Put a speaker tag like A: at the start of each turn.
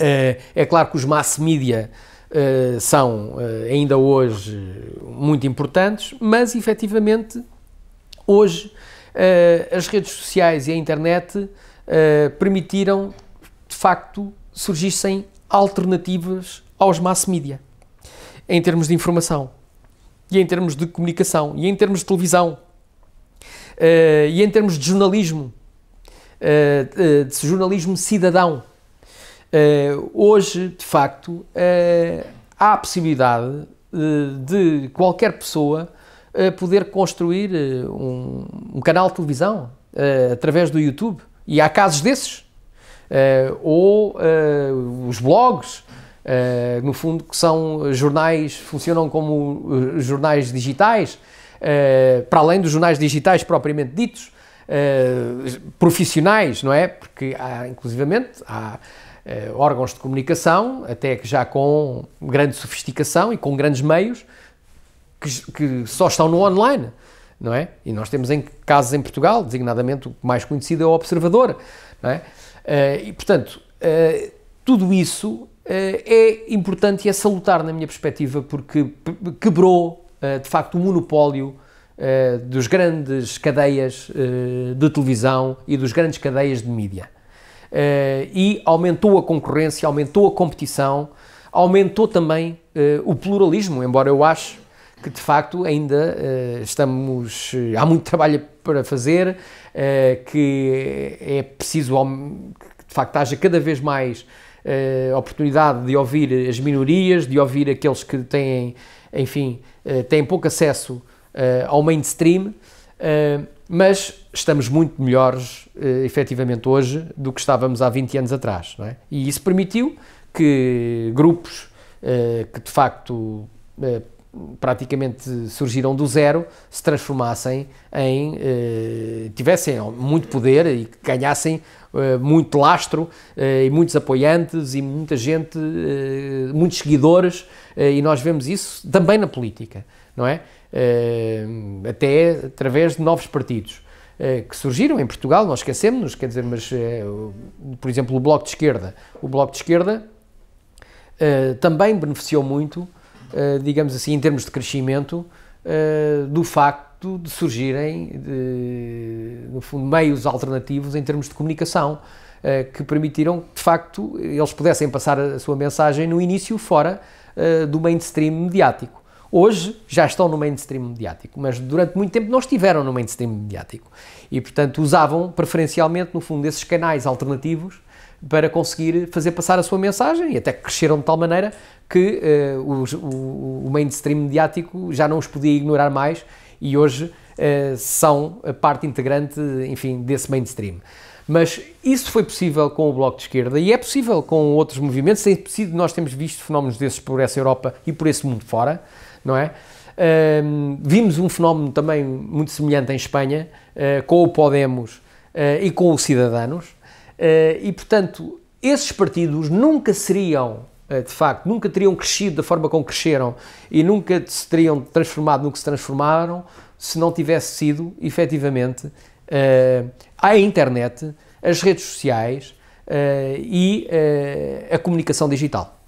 A: Eh, é claro que os mass media eh, são eh, ainda hoje muito importantes, mas efetivamente hoje as redes sociais e a internet permitiram de facto surgissem alternativas aos mass media em termos de informação e em termos de comunicação e em termos de televisão e em termos de jornalismo de jornalismo cidadão Uh, hoje, de facto, uh, há a possibilidade eh, de qualquer pessoa poder construir um, um, canal de televisão através do YouTube. E há casos desses. ou os blogs, Uh, no fundo, que são jornais, funcionam como jornais digitais, uh, para além dos jornais digitais propriamente ditos, uh, profissionais, não é? Porque há, inclusivamente, há eh, órgãos de comunicação, até que já com grande sofisticação e com grandes meios, que, que só estão no online, não é? E nós temos em, casos em Portugal, designadamente o mais conhecido é o Observador, não é? Eh, e, portanto, eh, tudo isso é importante e é salutar na minha perspectiva, porque quebrou, de facto, o monopólio dos grandes cadeias de televisão e dos grandes cadeias de mídia. Eh, e aumentou a concorrência, aumentou a competição, aumentou também eh, o pluralismo, embora eu ache que de facto ainda uh, estamos. há muito trabalho para fazer, uh, que é preciso que de facto haja cada vez mais uh, oportunidade de ouvir as minorias, de ouvir aqueles que têm, enfim, têm pouco acesso ao mainstream, mas estamos muito melhores eh, efetivamente hoje do que estávamos há 20 anos atrás. É? E isso permitiu que grupos eh, que de facto eh, praticamente surgiram do zero se transformassem em tivessem muito poder e ganhassem muito lastro e muitos apoiantes e muita gente muitos seguidores e nós vemos isso também na política não é até através de novos partidos eh, que surgiram em Portugal, nós esquecemos-nos, quer dizer, mas, eh, por exemplo, o Bloco de Esquerda. O Bloco de Esquerda eh, também beneficiou muito, digamos assim, em termos de crescimento, do facto de surgirem, de, no fundo, meios alternativos em termos de comunicação, que permitiram, de facto, eles pudessem passar a sua mensagem no início fora do mainstream mediático. Hoje já estão no mainstream mediático, mas durante muito tempo não estiveram no mainstream mediático. E, portanto, usavam preferencialmente, no fundo, esses canais alternativos para conseguir fazer passar a sua mensagem e até cresceram de tal maneira que uh, os, o, o, mainstream mediático já não os podia ignorar mais e hoje uh, são a parte integrante, enfim, desse mainstream. Mas isso foi possível com o Bloco de Esquerda e é possível com outros movimentos, tem nós temos visto fenómenos desses por essa Europa e por esse mundo fora não é? Uh, vimos um fenómeno também muito semelhante em Espanha, uh, com o Podemos uh, e com o Cidadanos, eh, e portanto, esses partidos nunca seriam, de facto, nunca teriam crescido da forma como cresceram e nunca se teriam transformado no que se transformaram se não tivesse sido, efetivamente, a internet, as redes sociais e a comunicação digital.